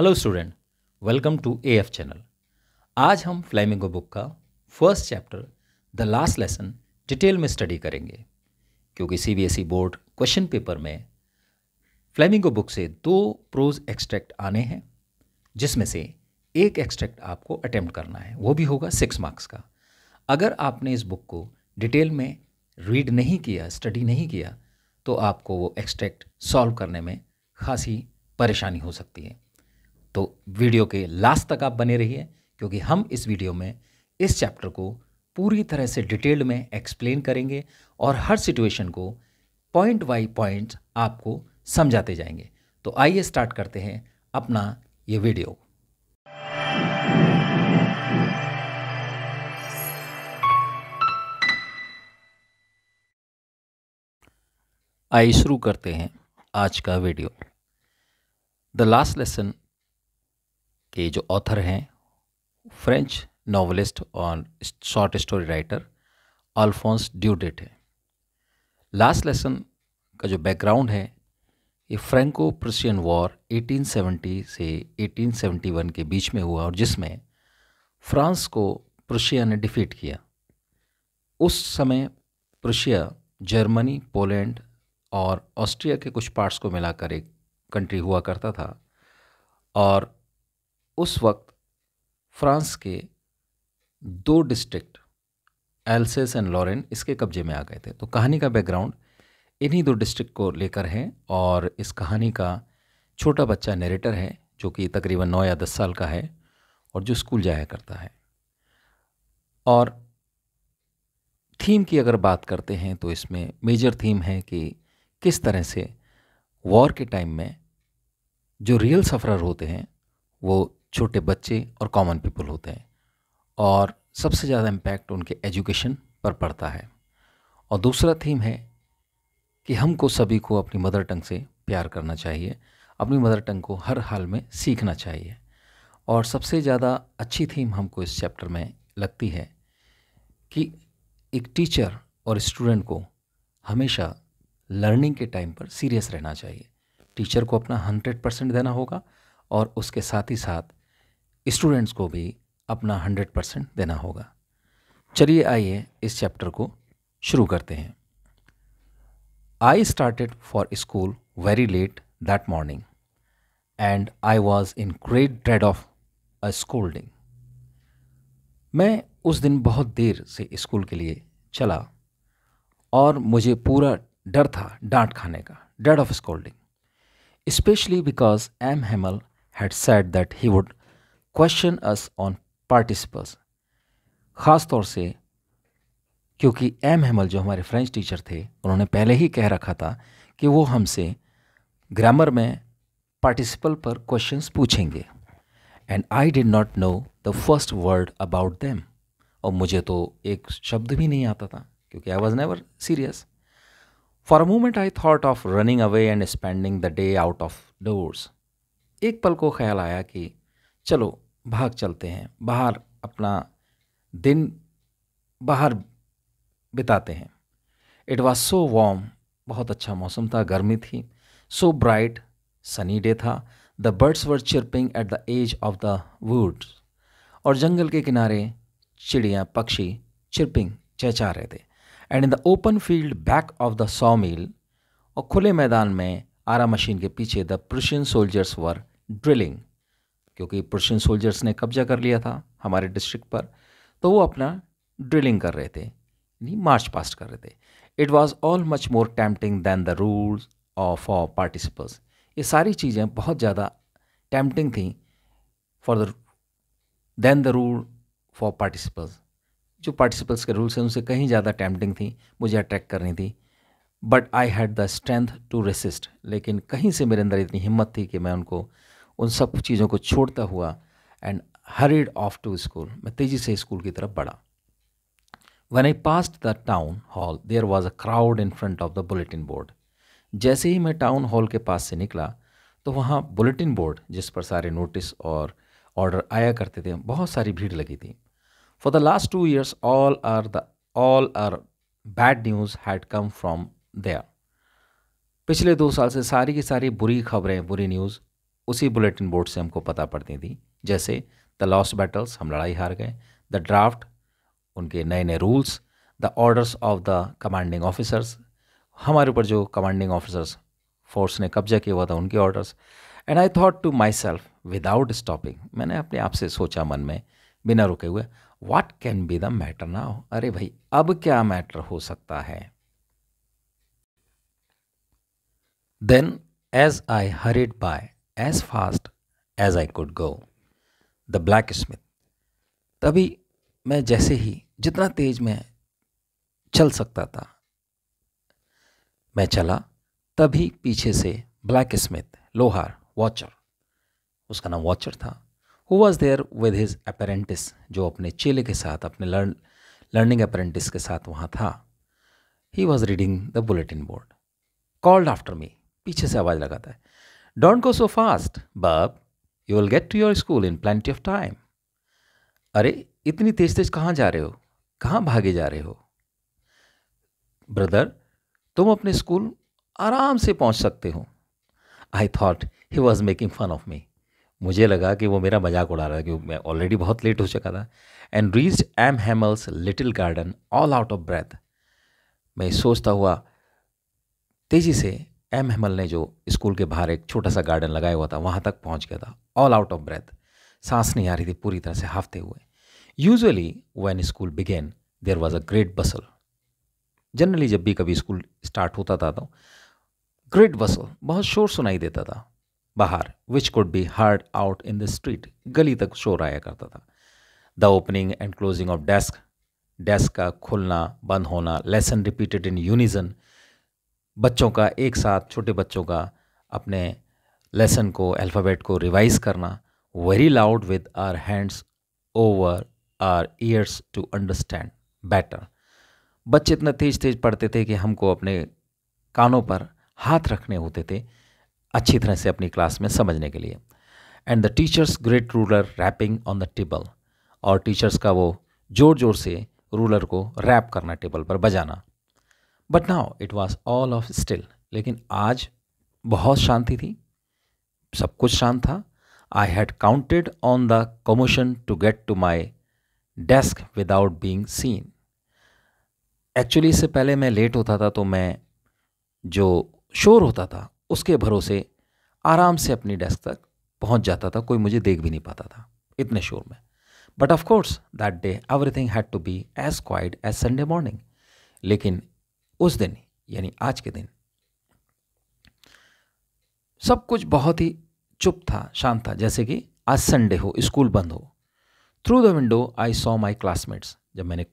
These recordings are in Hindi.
Hello student welcome to A F channel आज हम फ्लैमिंगो बुक का first chapter the last lesson detail में स्टडी करेंगे क्योंकि सीबीएसई बोर्ड क्वेश्चन पेपर में फ्लैमिंगो बुक से दो प्रोज एक्सट्रैक्ट आने हैं जिसमें से एक एक्सट्रैक्ट आपको अटैम्प्ट करना है वो भी होगा सिक्स मार्क्स का अगर आपने इस बुक को डिटेल में रीड नहीं किया स्टडी नहीं किया तो आपको वो एक्सट्रैक्ट सॉल्व करने में खासी परेशानी हो सकती है तो वीडियो के लास्ट तक आप बने रहिए क्योंकि हम इस वीडियो में इस चैप्टर को पूरी तरह से डिटेल में एक्सप्लेन करेंगे और हर सिचुएशन को पॉइंट बाय पॉइंट आपको समझाते जाएंगे तो आइए स्टार्ट करते हैं अपना ये वीडियो आइए शुरू करते हैं आज का वीडियो द लास्ट लेसन के जो ऑथर हैं फ्रेंच नॉवलिस्ट और short story writer Alphonse Daudet है लास्ट लेसन का जो बैकग्राउंड है ये फ्रेंको प्रशियन वॉर 1870 से 1871 के बीच में हुआ और जिसमें फ्रांस को प्रशिया ने डिफीट किया उस समय प्रशिया जर्मनी पोलैंड और ऑस्ट्रिया के कुछ पार्ट्स को मिलाकर एक कंट्री हुआ करता था और उस वक्त फ्रांस के दो डिस्ट्रिक्ट एल्सेस एंड लॉरेन इसके कब्जे में आ गए थे तो कहानी का बैकग्राउंड इन्हीं दो डिस्ट्रिक्ट को लेकर है और इस कहानी का छोटा बच्चा नरेटर है जो कि तकरीबन नौ या दस साल का है और जो स्कूल जाया करता है और थीम की अगर बात करते हैं तो इसमें मेजर थीम है कि किस तरह से वॉर के टाइम में जो रियल सफ़रर होते हैं वो छोटे बच्चे और कॉमन पीपल होते हैं और सबसे ज़्यादा इम्पैक्ट उनके एजुकेशन पर पड़ता है और दूसरा थीम है कि हमको सभी को अपनी मदर टंग से प्यार करना चाहिए अपनी मदर टंग को हर हाल में सीखना चाहिए और सबसे ज़्यादा अच्छी थीम हमको इस चैप्टर में लगती है कि एक टीचर और स्टूडेंट को हमेशा लर्निंग के टाइम पर सीरियस रहना चाहिए टीचर को अपना हंड्रेड परसेंट देना होगा और उसके साथ ही साथ स्टूडेंट्स को भी अपना हंड्रेड परसेंट देना होगा चलिए आइए इस चैप्टर को शुरू करते हैं I started for school very late that morning and I was in great dread of a scolding मैं उस दिन बहुत देर से स्कूल के लिए चला और मुझे पूरा डर था डांट खाने का dread of scolding specially because M Hamel had said that he would question us on participles ख़ास तौर से क्योंकि एम हेमल जो हमारे फ्रेंच टीचर थे उन्होंने पहले ही कह रखा था कि वो हमसे ग्रामर में पार्टिसिपल पर क्वेश्चंस पूछेंगे and I did not know the first word about them और मुझे तो एक शब्द भी नहीं आता था क्योंकि I was never serious for a moment I thought of running away and spending the day out of doors एक पल को ख्याल आया कि चलो भाग चलते हैं बाहर अपना दिन बाहर बिताते हैं इट वॉज सो वार्म बहुत अच्छा मौसम था गर्मी थी सो ब्राइट सनी डे था the birds were chirping at the edge of the woods और जंगल के किनारे चिड़िया पक्षी चिरपिंग चहचा रहे थे and in the open field back of the sawmill और खुले मैदान में आरा मशीन के पीछे the Prussian soldiers were drilling क्योंकि पर्शियन सोल्जर्स ने कब्जा कर लिया था हमारे डिस्ट्रिक्ट पर तो वो अपना ड्रिलिंग कर रहे थे यानी मार्च पास्ट कर रहे थे it was all much more tempting than the rules of for participles ये सारी चीज़ें बहुत ज़्यादा टैम्पटिंग थी for the than the rule for participles जो पार्टिसिपल्स के रूल्स हैं उनसे कहीं ज़्यादा टैम्पटिंग थी मुझे अट्रैक्ट करनी थी but I had the strength to resist लेकिन कहीं से मेरे अंदर इतनी हिम्मत थी कि मैं उनको उन सब चीज़ों को छोड़ता हुआ and hurried off to school मैं तेज़ी से स्कूल की तरफ बढ़ा when I passed the town hall there was a crowd in front of the bulletin board जैसे ही मैं टाउन हॉल के पास से निकला तो वहाँ बुलेटिन बोर्ड जिस पर सारे नोटिस और ऑर्डर आया करते थे बहुत सारी भीड़ लगी थी for the last two years all our the all our bad news had come from there पिछले दो साल से सारी की सारी बुरी खबरें बुरी न्यूज़ उसी बुलेटिन बोर्ड से हमको पता पड़ती थी जैसे द लॉस्ट बैटल्स हम लड़ाई हार गए द ड्राफ्ट उनके नए नए rules the orders of the commanding officers हमारे ऊपर जो कमांडिंग ऑफिसर्स फोर्स ने कब्जा किया हुआ था उनके orders and I thought to myself without stopping मैंने अपने आप से सोचा मन में बिना रुके हुए what can be the matter now अरे भाई अब क्या मैटर हो सकता है then as I hurried by as fast as I could go the blacksmith तभी मैं जैसे ही जितना तेज मैं चल सकता था मैं चला तभी पीछे से ब्लैक स्मिथ लोहार वॉचर उसका नाम वॉचर था who was there with his apprentice जो अपने चेले के साथ अपने लर्न लर्निंग अपेरेंटिस के साथ वहाँ था he was reading the bulletin board called after me पीछे से आवाज़ लगाता है Don't go so fast, Bob. You will get to your school in plenty of time. अरे इतनी तेज तेज कहाँ जा रहे हो कहाँ भागे जा रहे हो ब्रदर तुम अपने स्कूल आराम से पहुँच सकते हो I thought he was making fun of me मुझे लगा कि वो मेरा मजाक उड़ा रहा है क्योंकि मैं ऑलरेडी बहुत लेट हो चुका था and reach M Hamel's little garden all out of breath मैं सोचता हुआ तेज़ी से एम हेमल ने जो स्कूल के बाहर एक छोटा सा गार्डन लगाया हुआ था वहाँ तक पहुँच गया था ऑल आउट ऑफ ब्रेथ सांस नहीं आ रही थी पूरी तरह से हाफते हुए usually when school began there was a great bustle generally जब भी कभी स्कूल स्टार्ट होता था तो ग्रेट बसल बहुत शोर सुनाई देता था बाहर which could be heard out in the street गली तक शोर आया करता था the opening and closing of desk desk का खुलना बंद होना लेसन रिपीटेड इन यूनिजन बच्चों का एक साथ छोटे बच्चों का अपने लेसन को अल्फ़ाबेट को रिवाइज़ करना very loud with our hands over our ears to understand better बच्चे इतना तेज तेज पढ़ते थे कि हमको अपने कानों पर हाथ रखने होते थे अच्छी तरह से अपनी क्लास में समझने के लिए and the teacher's great ruler rapping on the table और टीचर्स का वो ज़ोर ज़ोर से रूलर को रैप करना टेबल पर बजाना but now it was all of still लेकिन आज बहुत शांति थी सब कुछ शांत था I had counted on the commotion to get to my desk without being seen actually इससे पहले मैं लेट होता था तो मैं जो शोर होता था उसके भरोसे आराम से अपनी डेस्क तक पहुंच जाता था कोई मुझे देख भी नहीं पाता था इतने शोर में but of course that day everything had to be as quiet as Sunday morning लेकिन उस दिन यानी आज के दिन सब कुछ बहुत ही चुप था शांत था जैसे कि आज संडे हो स्कूल बंद हो through the window I saw my classmates जब मैंने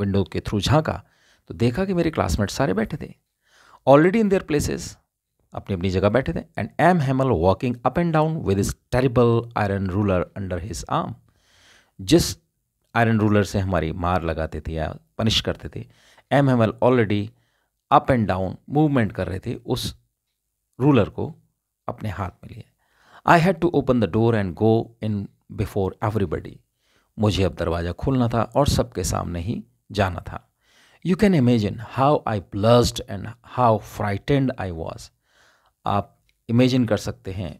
विंडो के थ्रू झांका तो देखा कि मेरे क्लासमेट्स सारे बैठे थे ऑलरेडी इन देयर प्लेसेस अपनी अपनी जगह बैठे थे and M Hamel walking up and down with his terrible iron ruler under his arm जिस आयरन रूलर से हमारी मार लगाते थे या पनिश करते थे M M L already up and down movement कर रहे थे उस रूलर को अपने हाथ में लिया I had to open the door and go in before everybody मुझे अब दरवाज़ा खोलना था और सबके सामने ही जाना था you can imagine how I blushed and how frightened I was आप इमेजिन कर सकते हैं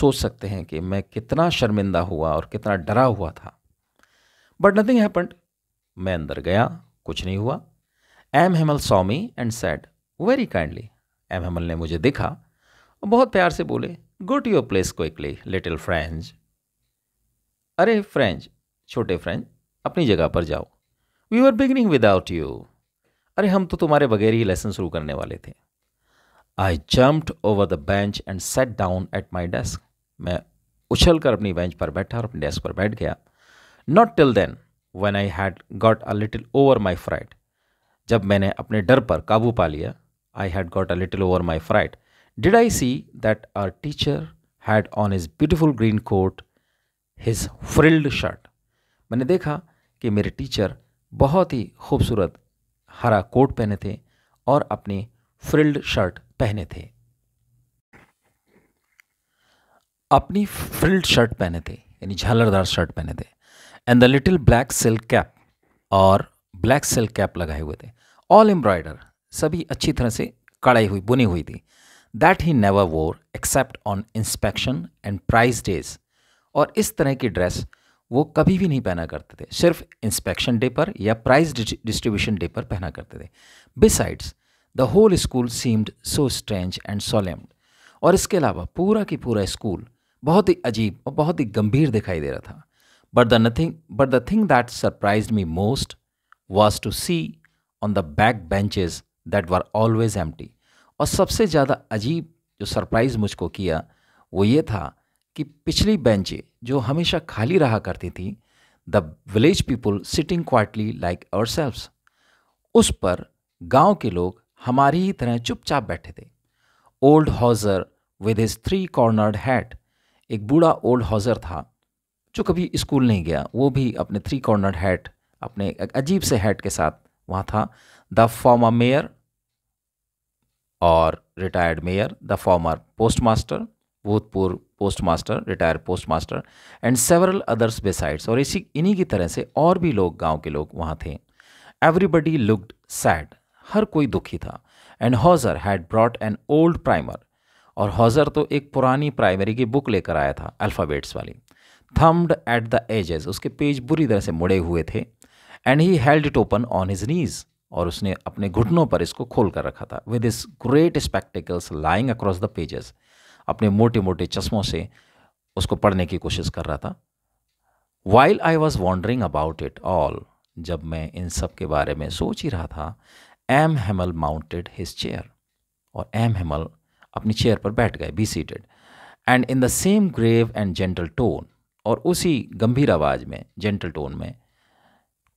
सोच सकते हैं कि मैं कितना शर्मिंदा हुआ और कितना डरा हुआ था बट नथिंग हैपन्ड मैं अंदर गया कुछ नहीं हुआ M Hamel saw and said very kindly M Hamel ने मुझे देखा और बहुत प्यार से बोले go to your place quickly little French अरे फ्रेंच छोटे फ्रेंच अपनी जगह पर जाओ we are beginning without you अरे हम तो तुम्हारे बगैर ही लेसन शुरू करने वाले थे I jumped over the bench and sat down at my desk मैं उछल कर अपनी बेंच पर बैठा और अपने डेस्क पर बैठ गया not till then when I had got a little over my fright जब मैंने अपने डर पर काबू पा लिया I had got a little over my fright did I see that our teacher had on his beautiful green coat his frilled shirt मैंने देखा कि मेरे टीचर बहुत ही खूबसूरत हरा कोट पहने थे और अपनी फ्रिल्ड शर्ट पहने थे अपनी फ्रिल्ड शर्ट पहने थे यानी झालरदार शर्ट पहने थे and the little black silk cap और ब्लैक सिल्क कैप लगाए हुए थे ऑल एम्ब्रॉयडर सभी अच्छी तरह से कढ़ाई हुई बुनी हुई थी that he never wore except on inspection and prize days और इस तरह की ड्रेस वो कभी भी नहीं पहना करते थे सिर्फ इंस्पेक्शन डे पर या प्राइज डिस्ट्रीब्यूशन डे पर पहना करते थे besides the whole school seemed so strange and solemn और इसके अलावा पूरा की पूरा स्कूल बहुत ही अजीब और बहुत ही गंभीर दिखाई दे रहा था but the nothing but the thing that surprised me most was to see on the back benches that were always M और सबसे ज़्यादा अजीब जो सरप्राइज़ मुझको किया वो ये था कि पिछली बेंचें जो हमेशा खाली रहा करती थी the village people sitting quietly like ourselves उस पर गांव के लोग हमारी ही तरह चुपचाप बैठे थे old Hauser with his three cornered hat एक बूढ़ा ओल्ड हॉजर था जो कभी स्कूल नहीं गया वो भी अपने थ्री कॉर्नर्ड हैट अपने अजीब से हैट के साथ वहां था द फॉर्मर मेयर और retired mayor the former postmaster भूतपूर्व postmaster retired postmaster and several others besides और इसी इन्हीं की तरह से और भी लोग गांव के लोग वहां थे एवरीबडी लुकड सैड हर कोई दुखी था and Hauser had brought an old primer और हॉजर तो एक पुरानी प्राइमरी की बुक लेकर आया था अल्फ़ाबेट्स वाली थम्ड एट द एजेस उसके पेज बुरी तरह से मुड़े हुए थे and he held it open on his knees और उसने अपने घुटनों पर इसको खोल कर रखा था with his great spectacles lying across the pages अपने मोटे मोटे चश्मों से उसको पढ़ने की कोशिश कर रहा था while I was wondering about it all जब मैं इन सब के बारे में सोच ही रहा था M Hamel mounted his chair और एम हेमल अपनी चेयर पर बैठ गए be seated and in the same grave and gentle tone और उसी गंभीर आवाज़ में जेंटल टोन में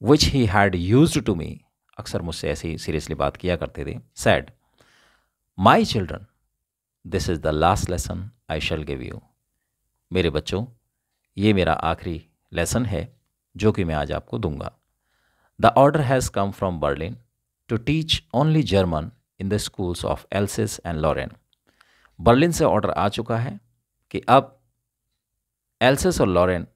which he had used to me अक्सर मुझसे ऐसे ही सीरियसली बात किया करते थे said my children this is the last lesson I shall give you मेरे बच्चों ये मेरा आखिरी लेसन है जो कि मैं आज आपको दूंगा the order has come from Berlin to teach only German in the schools of Alsace and Lorraine Berlin से ऑर्डर आ चुका है कि अब एल्सिस और लॉरेन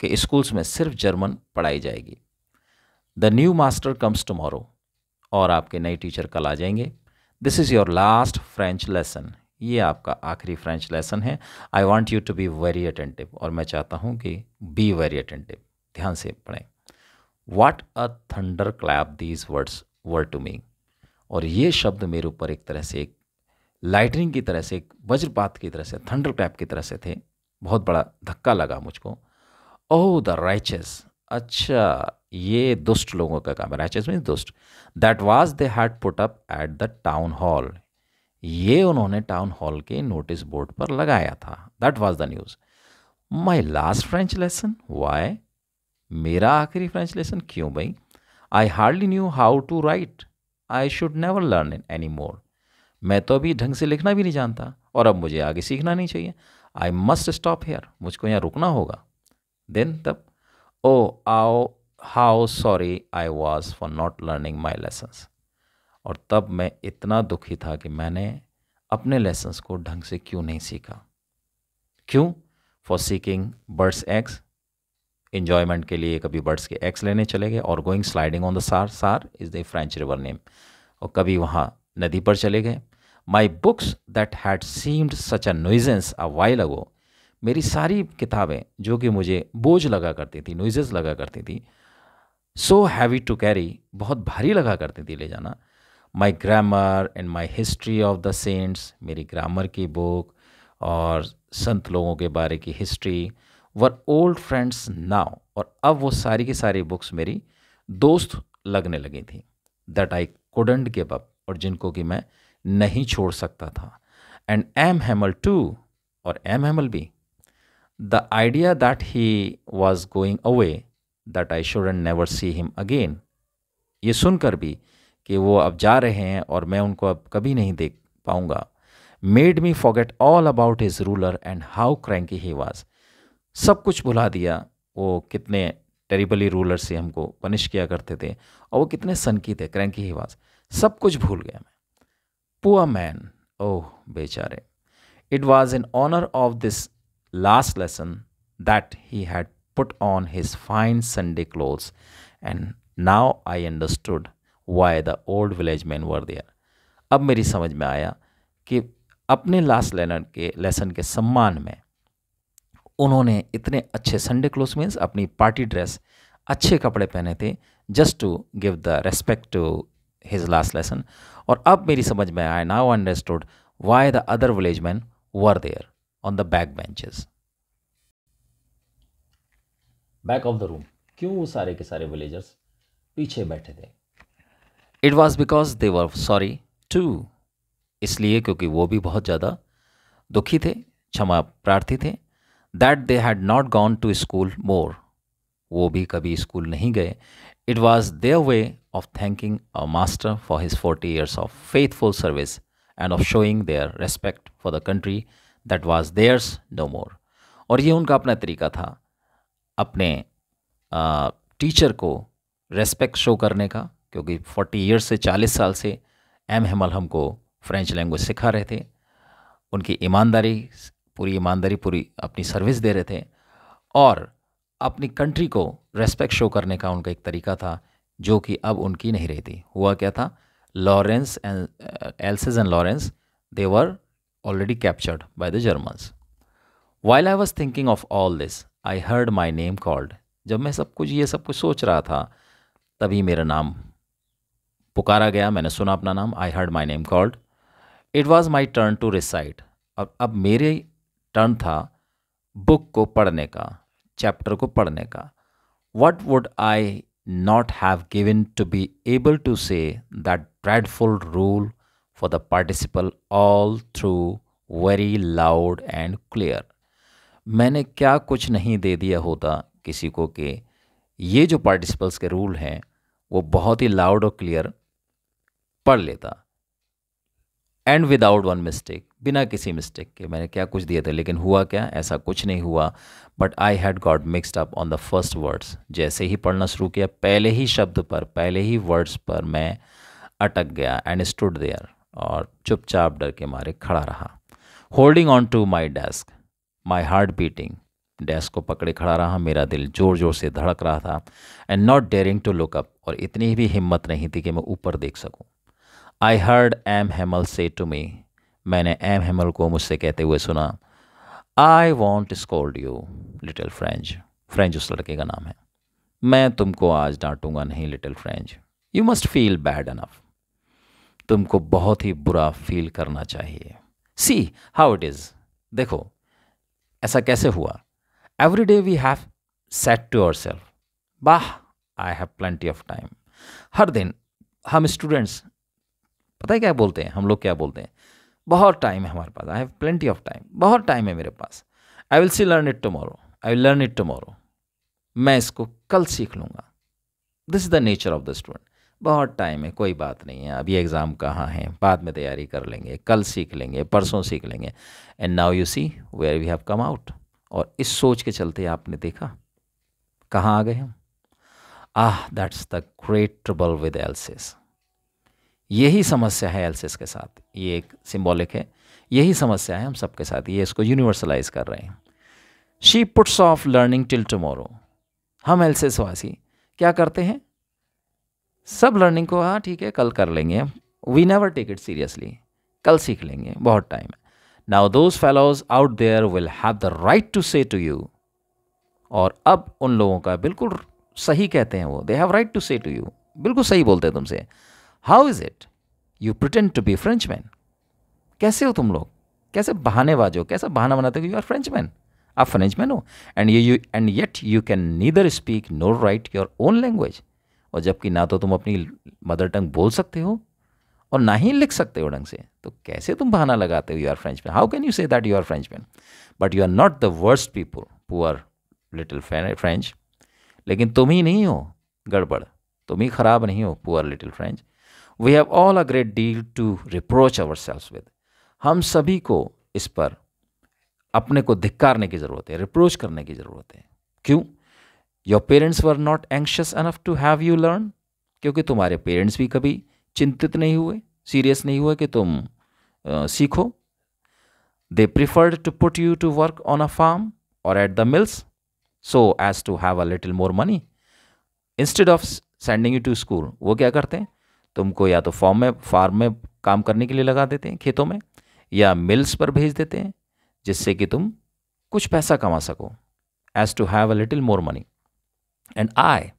कि स्कूल्स में सिर्फ जर्मन पढ़ाई जाएगी the new master comes tomorrow और आपके नए टीचर कल आ जाएंगे this is your last French lesson ये आपका आखिरी फ्रेंच लेसन है I want you to be very attentive और मैं चाहता हूँ कि बी वेरी अटेंटिव ध्यान से पढ़ें what a thunderclap these words word to me और ये शब्द मेरे ऊपर एक तरह से एक लाइटनिंग की तरह से एक वज्रपात की तरह से थंडर क्लैप की तरह से थे बहुत बड़ा धक्का लगा मुझको ओ द राइचस अच्छा ये दुष्ट लोगों का काम है राइचस मीन्स दुष्ट that was they had put up at the town hall ये उन्होंने टाउन हॉल के नोटिस बोर्ड पर लगाया था that was the news my last French lesson why मेरा आखिरी फ्रेंच लेसन क्यों भाई I hardly knew how to write I should never learn in any more मैं तो अभी ढंग से लिखना भी नहीं जानता और अब मुझे आगे सीखना नहीं चाहिए आई मस्ट स्टॉप हेयर मुझको यहाँ रुकना होगा देन तब ओ आओ how sorry I was for not learning my lessons और तब मैं इतना दुखी था कि मैंने अपने लेसन्स को ढंग से क्यों नहीं सीखा क्यों for seeking birds eggs enjoyment के लिए कभी बर्ड्स के एग्स लेने चले गए और going sliding on the Saar Saar is the French river name और कभी वहाँ नदी पर चले गए my books that had seemed such a nuisance a while ago मेरी सारी किताबें जो कि मुझे बोझ लगा करती थी नोइजेस लगा करती थी सो हैवी टू कैरी बहुत भारी लगा करती थी ले जाना my grammar and my history of the saints मेरी ग्रामर की बुक और संत लोगों के बारे की history were old friends now और अब वो सारी की सारी बुक्स मेरी दोस्त लगने लगी थी that I couldn't give up और जिनको कि मैं नहीं छोड़ सकता था एंड एम हैमल टू और एम हेमल भी The idea that he was going away, that I shouldn't never see him again, ये सुनकर भी कि वो अब जा रहे हैं और मैं उनको अब कभी नहीं देख पाऊँगा made me forget all about his ruler and how cranky he was सब कुछ भुला दिया वो कितने टेरिबली रूलर से हमको पनिश किया करते थे और वो कितने सनकी थे क्रैंकी ही वाज सब कुछ भूल गया मैं पुआ मैन ओह बेचारे it was in honour of this last lesson that he had put on his fine Sunday clothes, and now I understood why the old village men were there. अब मेरी समझ में आया कि अपने लास्ट लेनर के लेसन के सम्मान में उन्होंने इतने अच्छे संडे क्लोथ मीन्स अपनी पार्टी ड्रेस अच्छे कपड़े पहने थे just to give the respect to his last lesson और अब मेरी समझ में आया now understood why the other village man were there on the back benches back of the room क्यों वो सारे के सारे विलेजर्स पीछे बैठे थे it was because they were sorry too इसलिए क्योंकि वो भी बहुत ज़्यादा दुखी थे क्षमा प्रार्थी थे that they had not gone to school more वो भी कभी स्कूल नहीं गए it was their way of thanking a master for his forty years of faithful service and of showing their respect for the country that was theirs no more और ये उनका अपना तरीका था अपने आ, टीचर को रेस्पेक्ट शो करने का क्योंकि फोर्टी ईयर्स से चालीस साल से एम हेमल हमको फ्रेंच लैंग्वेज सिखा रहे थे उनकी ईमानदारी पूरी ईमानदारी पूरी अपनी सर्विस दे रहे थे और अपनी कंट्री को रेस्पेक्ट शो करने का उनका एक तरीका था जो कि अब उनकी नहीं रहती हुआ क्या था Lorraine and Alsace and Lorraine they were already captured by the Germans. While I was thinking of all this, I heard my name called. जब मैं सब कुछ ये सब कुछ सोच रहा था तभी मेरा नाम पुकारा गया मैंने सुना अपना नाम I heard my name called it was my turn to recite अब अब मेरे टर्न था बुक को पढ़ने का चैप्टर को पढ़ने का what would I not have given to be able to say that dreadful rule for the participle all through very loud and clear. मैंने क्या कुछ नहीं दे दिया होता किसी को कि ये जो पार्टिसिपल्स के रूल हैं वो बहुत ही लाउड और क्लियर पढ़ लेता एंड विदाउट वन मिस्टेक बिना किसी मिस्टेक के मैंने क्या कुछ दिए थे लेकिन हुआ क्या ऐसा कुछ नहीं हुआ but I had got mixed up on the first words जैसे ही पढ़ना शुरू किया पहले ही शब्द पर पहले ही वर्ड्स पर मैं अटक गया एंड स्टूड देयर और चुपचाप डर के मारे खड़ा रहा holding on to my desk my heart beating desk को पकड़े खड़ा रहा मेरा दिल ज़ोर ज़ोर से धड़क रहा था and not daring to look up और इतनी भी हिम्मत नहीं थी कि मैं ऊपर देख सकूं। आई हर्ड एम हेमल से टू मी मैंने एम हेमल को मुझसे कहते हुए सुना I won't scold you little French French उस लड़के का नाम है मैं तुमको आज डांटूंगा नहीं little French you must feel bad enough तुमको बहुत ही बुरा फील करना चाहिए सी हाउ इट इज़ देखो ऐसा कैसे हुआ every day we have set to our self bah I have plenty of time हर दिन हम स्टूडेंट्स पता है क्या बोलते हैं हम लोग क्या बोलते हैं बहुत टाइम है हमारे पास I have plenty of time बहुत टाइम है मेरे पास I will see learn it tomorrow I will learn it tomorrow मैं इसको कल सीख लूंगा this is the nature of the student बहुत टाइम है कोई बात नहीं है अभी एग्ज़ाम कहाँ है बाद में तैयारी कर लेंगे कल सीख लेंगे परसों सीख लेंगे and now you see where we have come out और इस सोच के चलते आपने देखा कहाँ आ गए हम ah that's the great trouble with Alsace यही समस्या है एल्सिस के साथ ये एक सिम्बॉलिक है यही समस्या है हम सबके साथ ये इसको यूनिवर्सलाइज कर रहे हैं she puts off learning till tomorrow हम एल्सिस वासी क्या करते हैं सब लर्निंग को हाँ ठीक है कल कर लेंगे हम we never take it seriously कल सीख लेंगे बहुत टाइम है now those fellows out there will have the right to say to you और अब उन लोगों का बिल्कुल सही कहते हैं वो they have right to say to you बिल्कुल सही बोलते हैं तुमसे how is it you pretend to be French man कैसे हो तुम लोग कैसे बहाने बाजो कैसा बहाना बनाते हो यू आर फ्रेंच मैन आप फ्रेंच मैन हो and you and yet you can neither speak nor write your own language और जबकि ना तो तुम अपनी मदर टंग बोल सकते हो और ना ही लिख सकते हो ढंग से तो कैसे तुम बहाना लगाते हो you are French man how can you say that you are French man but you are not the worst people poor are little French लेकिन तुम ही नहीं हो गड़बड़ तुम ही खराब नहीं हो poor little French we have all a great deal to reproach our self with हम सभी को इस पर अपने को धिक्कारने की ज़रूरत है रिप्रोच करने की ज़रूरत है क्यों your parents were not anxious enough to have you learn क्योंकि तुम्हारे पेरेंट्स भी कभी चिंतित नहीं हुए सीरियस नहीं हुए कि तुम आ, सीखो they preferred to put you to work on a farm और at the mills so as to have a little more money instead of sending you to school वो क्या करते हैं तुमको या तो फॉर्म में फार्म में काम करने के लिए लगा देते हैं खेतों में या मिल्स पर भेज देते हैं जिससे कि तुम कुछ पैसा कमा सको as to have a little more money and I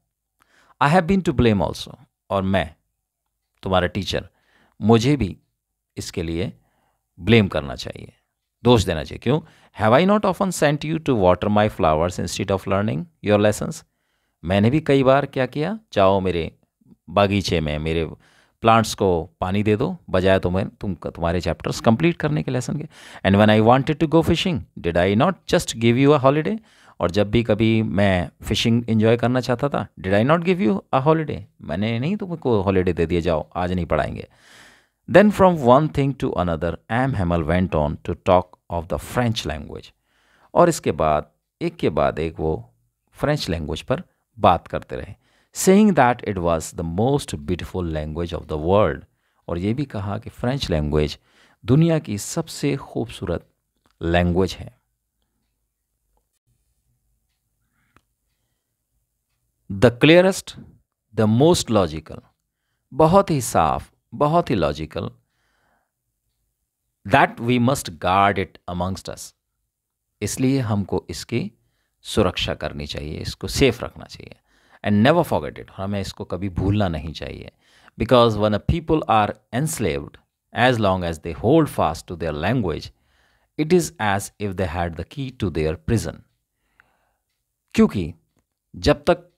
I have been to blame also और मैं तुम्हारा टीचर मुझे भी इसके लिए ब्लेम करना चाहिए दोष देना चाहिए क्यों have I not often sent you to water my flowers instead of learning your lessons मैंने भी कई बार क्या किया जाओ मेरे बागीचे में मेरे प्लांट्स को पानी दे दो बजाय तुम्हें तुम तुम्हारे चैप्टर्स कंप्लीट करने के लेसन के and when I wanted to go fishing did I not just give you a holiday और जब भी कभी मैं फ़िशिंग इन्जॉय करना चाहता था did I not give you a holiday मैंने नहीं तुमको हॉलीडे दे दिए जाओ आज नहीं पढ़ाएंगे then from one thing to another M Hamel went on to talk of the French language और इसके बाद एक के बाद एक वो फ्रेंच लैंग्वेज पर बात करते रहे saying that it was the most beautiful language of the world और ये भी कहा कि फ्रेंच लैंग्वेज दुनिया की सबसे खूबसूरत लैंग्वेज है the clearest the most logical बहुत ही साफ बहुत ही logical that we must guard it amongst us इसलिए हमको इसकी सुरक्षा करनी चाहिए इसको सेफ रखना चाहिए एंड नेवर फॉरगेट इट हमें इसको कभी भूलना नहीं चाहिए because when a people are enslaved as long as they hold fast to their language it is as if they had the key to their prison क्योंकि जब तक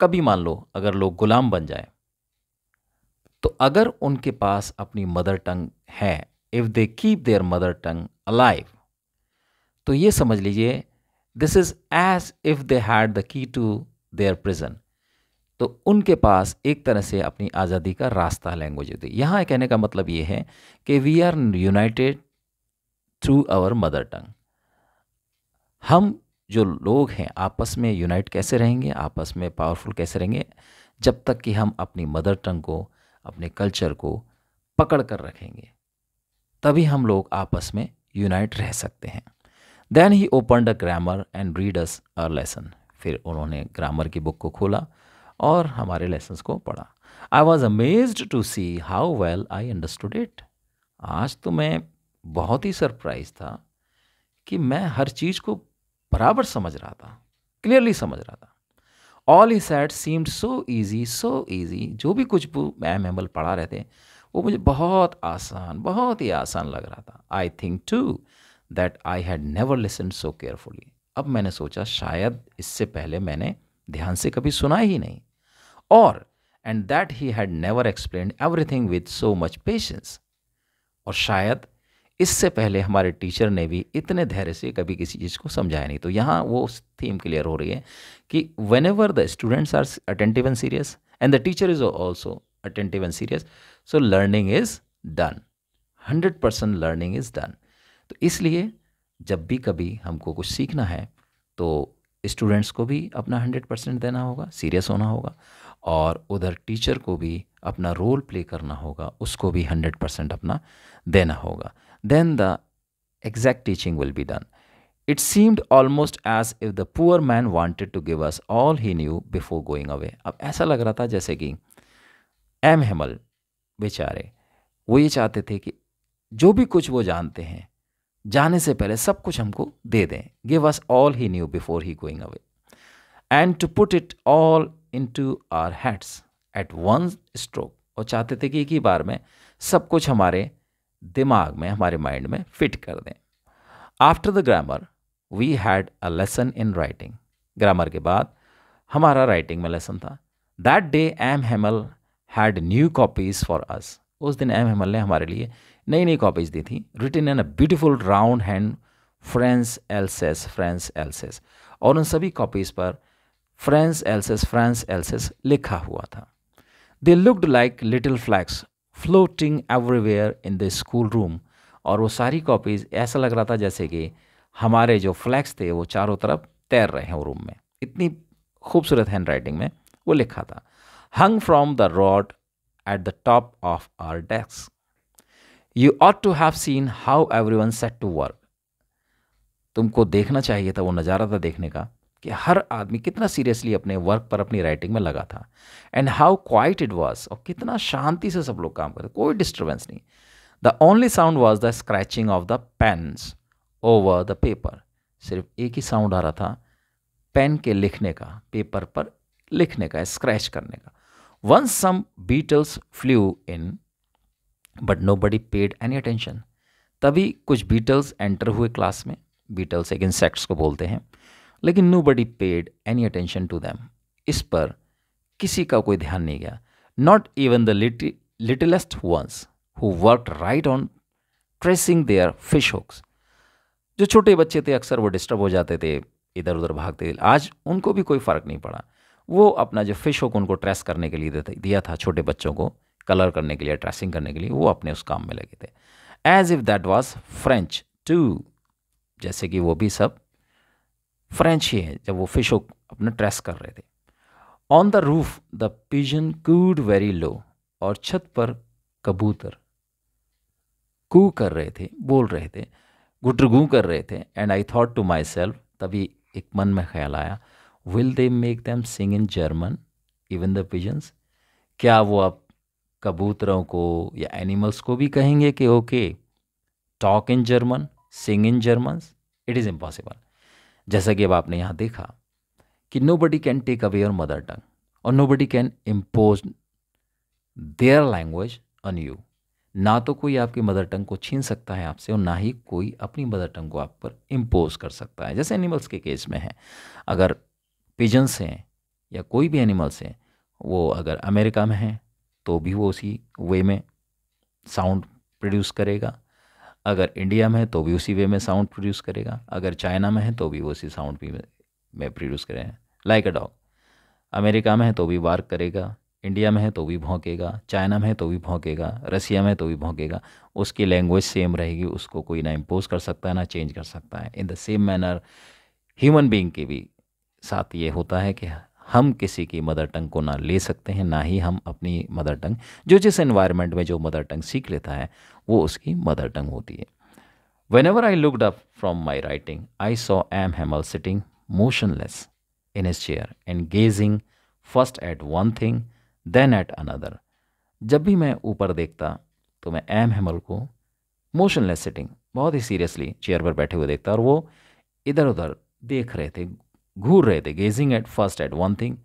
कभी मान लो अगर लोग गुलाम बन जाए तो अगर उनके पास अपनी मदर टंग है if they keep their mother tongue alive तो ये समझ लीजिए this is as if they had the key to their prison तो उनके पास एक तरह से अपनी आज़ादी का रास्ता लैंग्वेज होती है यहाँ कहने का मतलब ये है कि we are united through our mother tongue हम जो लोग हैं आपस में यूनाइट कैसे रहेंगे आपस में पावरफुल कैसे रहेंगे जब तक कि हम अपनी मदर टंग को अपने कल्चर को पकड़ कर रखेंगे तभी हम लोग आपस में यूनाइट रह सकते हैं then he open the grammar and readers a lesson फिर उन्होंने ग्रामर की बुक को खोला और हमारे लेसन को पढ़ा I was amazed to see how well I understood it आज तो मैं बहुत ही सरप्राइज था कि मैं हर चीज़ को बराबर समझ रहा था क्लियरली समझ रहा था all he said seemed so easy so easy जो भी कुछ मैम एम्बल पढ़ा रहे थे वो मुझे बहुत आसान बहुत ही आसान लग रहा था I think too that I had never listen so carefully अब मैंने सोचा शायद इससे पहले मैंने ध्यान से कभी सुना ही नहीं और and that he had never explain everything with so much patience और शायद इससे पहले हमारे टीचर ने भी इतने धैर्य से कभी किसी चीज़ को समझाया नहीं तो यहाँ वो थीम क्लियर हो रही है कि whenever the students are attentive and serious and the teacher is also attentive and serious so learning is done hundred percent learning is done तो इसलिए जब भी कभी हमको कुछ सीखना है तो स्टूडेंट्स को भी अपना हंड्रेड परसेंट देना होगा सीरियस होना होगा और उधर टीचर को भी अपना रोल प्ले करना होगा उसको भी हंड्रेड परसेंट अपना देना होगा then the exact teaching will be done. It seemed almost as if the poor man wanted to give us all he knew before going away. अब ऐसा लग रहा था जैसे कि एम हेमल बेचारे वो ये चाहते थे कि जो भी कुछ वो जानते हैं जाने से पहले सब कुछ हमको दे दें give us all he knew before he going away and to put it all into our heads at one stroke और चाहते थे कि एक ही बार में सब कुछ हमारे दिमाग में हमारे माइंड में फिट कर दें after the grammar we had a lesson in writing grammar के बाद हमारा राइटिंग में लेसन था that day M Hamel had new copies for us उस दिन एम हेमल ने हमारे लिए नई नई कॉपीज़ दी थी written in a beautiful round hand France Alsace France Alsace और उन सभी कॉपीज़ पर फ्रेंस एल्सेस फ्रेंस एल्सेस लिखा हुआ था they looked like little flags floating everywhere in the school room और वो सारी कॉपीज़ ऐसा लग रहा था जैसे कि हमारे जो फ्लैग्स थे वो चारों तरफ तैर रहे हैं रूम में इतनी खूबसूरत हैंड राइटिंग में वो लिखा था hung from the rod at the top of our desk you ought to have seen how everyone set to work तुमको देखना चाहिए था वो नज़ारा था देखने का कि हर आदमी कितना सीरियसली अपने वर्क पर अपनी राइटिंग में लगा था and how quiet it was और कितना शांति से सब लोग काम करते कोई डिस्टर्बेंस नहीं the only sound was the scratching of the pens over the paper सिर्फ एक ही साउंड आ रहा था पेन के लिखने का पेपर पर लिखने का स्क्रैच करने का once some beetles flew in but nobody paid any attention तभी कुछ बीटल्स एंटर हुए क्लास में बीटल्स एक इंसेक्ट्स को बोलते हैं लेकिन nobody paid any attention to them इस पर किसी का कोई ध्यान नहीं गया not even the littlest ones who work right on tracing their fish hooks जो छोटे बच्चे थे अक्सर वो डिस्टर्ब हो जाते थे इधर उधर भागते थे आज उनको भी कोई फ़र्क नहीं पड़ा वो अपना जो फिश होक उनको ट्रेस करने के लिए दिया था छोटे बच्चों को कलर करने के लिए ट्रेसिंग करने के लिए वो अपने उस काम में लगे थे as if that was French too जैसे कि वो भी सब फ्रेंच ही है जब वो फिश हुक अपना ट्रेस कर रहे थे on the roof the pigeon cooed very low और छत पर कबूतर कू कर रहे थे बोल रहे थे गुटरगू कर रहे थे and I thought to myself तभी एक मन में ख्याल आया will they make them sing in German even the pigeons क्या वो आप कबूतरों को या एनिमल्स को भी कहेंगे कि okay talk in German sing in German it is impossible जैसा कि अब आपने यहाँ देखा कि nobody can take away your mother tongue और nobody can impose their language on you ना तो कोई आपकी मदर टंग को छीन सकता है आपसे और ना ही कोई अपनी मदर टंग को आप पर इम्पोज कर सकता है जैसे एनिमल्स के केस में है अगर पिजन्स हैं या कोई भी एनिमल्स हैं वो अगर अमेरिका में हैं तो भी वो उसी वे में साउंड प्रोड्यूस करेगा अगर इंडिया में है तो भी उसी वे में साउंड प्रोड्यूस करेगा अगर चाइना में है तो भी वो उसी साउंड भी में प्रोड्यूस करें लाइक अ डॉग अमेरिका में है तो भी वार्क करेगा इंडिया में है तो भी भोंकेगा चाइना में है तो भी भोंकेगा रसिया में तो भी भोंकेगा उसकी लैंग्वेज सेम रहेगी उसको कोई ना इम्पोज कर सकता है ना चेंज कर सकता है in the same manner human being के भी साथ ये होता है कि हम किसी की मदर टंग को ना ले सकते हैं ना ही हम अपनी मदर टंग जो जिस एनवायरनमेंट में जो मदर टंग सीख लेता है वो उसकी मदर टंग होती है whenever I looked up from my writing I saw M Hamel sitting motionless in his chair and gazing first at one thing then at another जब भी मैं ऊपर देखता तो मैं एम हेमल को मोशनलेस सिटिंग बहुत ही सीरियसली चेयर पर बैठे हुए देखता और वो इधर उधर देख रहे थे घूर रहे थे gazing at first at one thing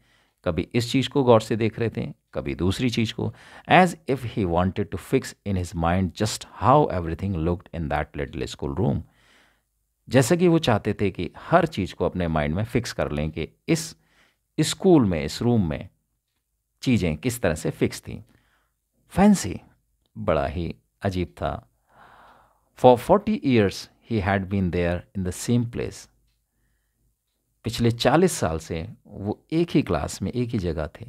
कभी इस चीज़ को गौर से देख रहे थे कभी दूसरी चीज़ को as if he wanted to fix in his mind just how everything looked in that little school room जैसे कि वो चाहते थे कि हर चीज़ को अपने माइंड में फिक्स कर लें कि इस स्कूल में इस रूम में चीज़ें किस तरह से फिक्स थी फैंसी बड़ा ही अजीब था for forty years he had been there in the same place पिछले चालीस साल से वो एक ही क्लास में एक ही जगह थे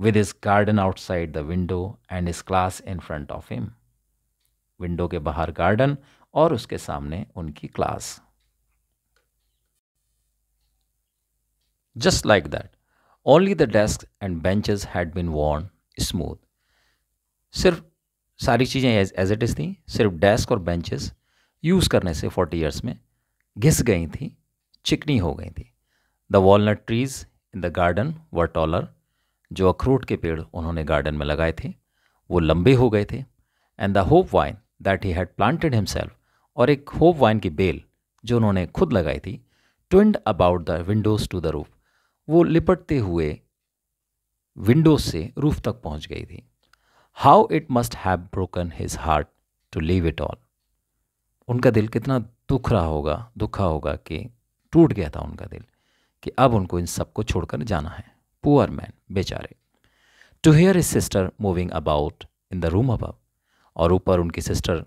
with his garden outside the window and his class in front of him window के बाहर गार्डन और उसके सामने उनकी class just like that only the desk and benches had been worn smooth सिर्फ सारी चीज़ें एज इट इज़ थी सिर्फ डेस्क और बेंचेस यूज़ करने से फोर्टी ईयर्स में घिस गई थी चिकनी हो गई थी the walnut trees in the garden were taller जो अखरोट के पेड़ उन्होंने गार्डन में लगाए थे वो लंबे हो गए थे and the hop vine that he had planted himself और एक होप वाइन की बेल जो उन्होंने खुद लगाई थी twined about the windows to the roof वो लिपटते हुए विंडोज से रूफ तक पहुंच गई थी how it must have broken his heart to leave it all उनका दिल कितना दुख रहा होगा दुखा होगा कि टूट गया था उनका दिल कि अब उनको इन सबको छोड़कर जाना है पुअर मैन बेचारे to hear his sister moving about in the room above और ऊपर उनकी सिस्टर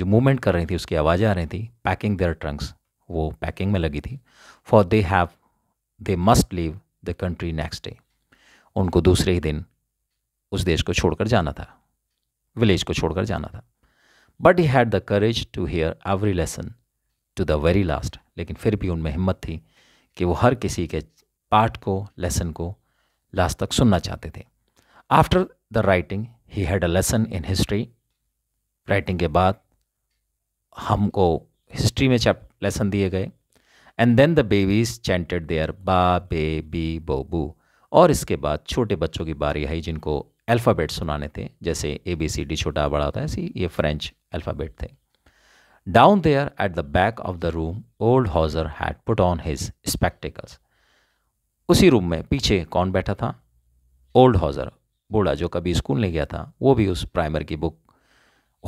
जो मूवमेंट कर रही थी उसकी आवाज़ें आ रही थी पैकिंग देयर ट्रंक्स वो पैकिंग में लगी थी for they have they must leave the country next day उनको दूसरे ही दिन उस देश को छोड़कर जाना था विलेज को छोड़कर जाना था but he had the courage to hear every lesson to the very last लेकिन फिर भी उनमें हिम्मत थी कि वो हर किसी के पार्ट को लेसन को लास्ट तक सुनना चाहते थे after the writing he had a lesson in history writing के बाद हमको हिस्ट्री में चैप लेसन दिए गए and then the babies chanted their ba be B बो बू और इसके बाद छोटे बच्चों की बारी आई जिनको अल्फ़ाबेट सुनाने थे जैसे ए बी सी डी छोटा बड़ा होता है ऐसे ये फ्रेंच अल्फ़ाबेट थे Down there at the back of the room, old Hauser had put on his spectacles. उसी रूम में पीछे कौन बैठा था ओल्ड हॉजर बूढ़ा जो कभी स्कूल नहीं गया था वो भी उस प्राइमर की book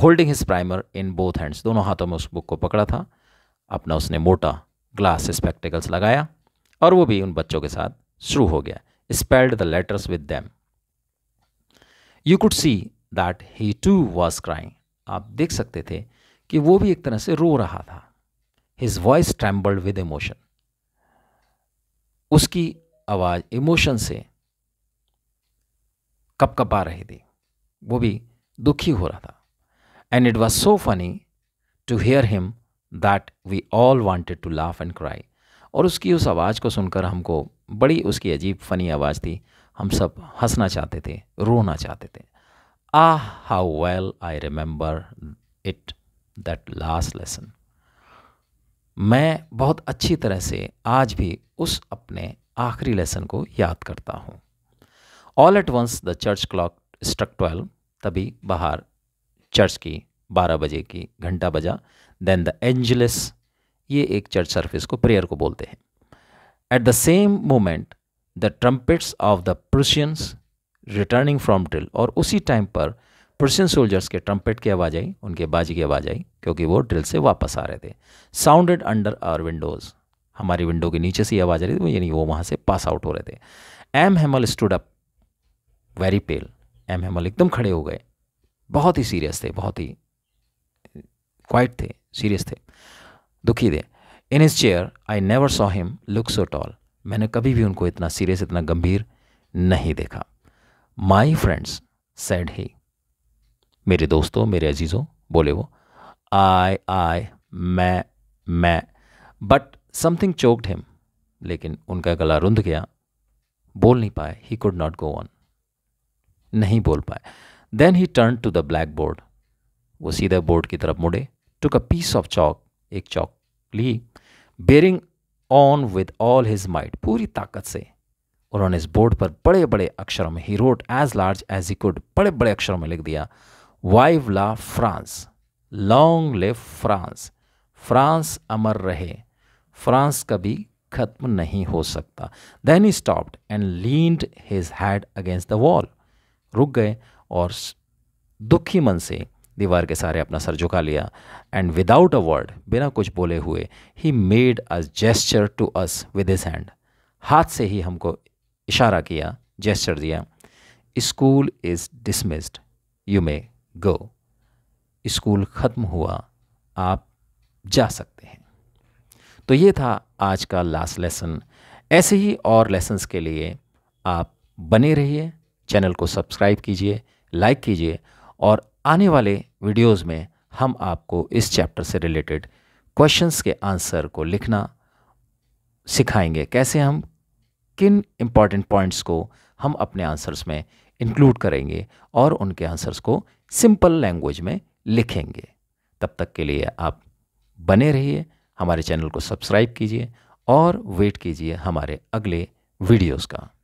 holding his primer in both hands दोनों हाथों में उस बुक को पकड़ा था अपना उसने मोटा ग्लास स्पेक्टिकल्स लगाया और वो भी उन बच्चों के साथ शुरू हो गया spelled the letters with them you could see that he too was crying आप देख सकते थे कि वो भी एक तरह से रो रहा था his voice trembled with emotion उसकी आवाज़ इमोशन से कप कप आ रही थी वो भी दुखी हो रहा था and it was so funny to hear him that we all wanted to laugh and cry और उसकी उस आवाज़ को सुनकर हमको बड़ी उसकी अजीब फनी आवाज़ थी हम सब हंसना चाहते थे रोना चाहते थे ah how well I remember it that last lesson मैं बहुत अच्छी तरह से आज भी उस अपने आखिरी लेसन को याद करता हूँ all at once the church clock struck twelve तभी बाहर चर्च की बारह बजे की घंटा बजा देन द एंजलिस ये एक चर्च सर्विस को प्रेयर को बोलते हैं at the same moment the trumpets of the Prussians returning from drill और उसी टाइम पर प्रशियन सोल्जर्स के ट्रम्पेट की आवाज़ आई उनके बाजी की आवाज़ आई क्योंकि वो ड्रिल से वापस आ रहे थे साउंडेड अंडर आवर विंडोज़ हमारी विंडो के नीचे से ही आवाज़ आ रही थी यानी वो वहाँ से पास आउट हो रहे थे M Hamel stood up very pale M Hamel एकदम खड़े हो गए बहुत ही सीरियस थे बहुत ही क्वाइट थे सीरियस थे दुखी थे in his chair I never saw him look so tall मैंने कभी भी उनको इतना सीरियस इतना गंभीर नहीं देखा माई फ्रेंड्स सेड ही मेरे दोस्तों मेरे अजीज़ों बोले वो आई आई मैं मैं बट समथिंग चोक्ड हिम लेकिन उनका गला रुंध गया बोल नहीं पाए he could not go on नहीं बोल पाए then he turn to the blackboard वो सीधे बोर्ड की तरफ मुड़े टुक अ पीस ऑफ चौक एक चौक ली bearing on with all his might पूरी ताकत से उन्होंने इस बोर्ड पर बड़े बड़े अक्षरों में he wrote as large as he could बड़े बड़े अक्षरों में लिख दिया vive la France long live France France अमर रहे फ्रांस कभी खत्म नहीं हो सकता then he stopped and leaned his head against the wall रुक गए और दुखी मन से दीवार के सारे अपना सर झुका लिया एंड विदाउट अ वर्ड बिना कुछ बोले हुए ही made a gesture to us with his hand हाथ से ही हमको इशारा किया जेस्चर दिया school is dismissed you may go school ख़त्म हुआ आप जा सकते हैं तो ये था आज का लास्ट लेसन ऐसे ही और लेसन्स के लिए आप बने रहिए चैनल को सब्सक्राइब कीजिए लाइक कीजिए और आने वाले वीडियोस में हम आपको इस चैप्टर से रिलेटेड क्वेश्चंस के आंसर को लिखना सिखाएंगे कैसे हम किन इम्पॉर्टेंट पॉइंट्स को हम अपने आंसर्स में इंक्लूड करेंगे और उनके आंसर्स को सिंपल लैंग्वेज में लिखेंगे तब तक के लिए आप बने रहिए हमारे चैनल को सब्सक्राइब कीजिए और वेट कीजिए हमारे अगले वीडियोस का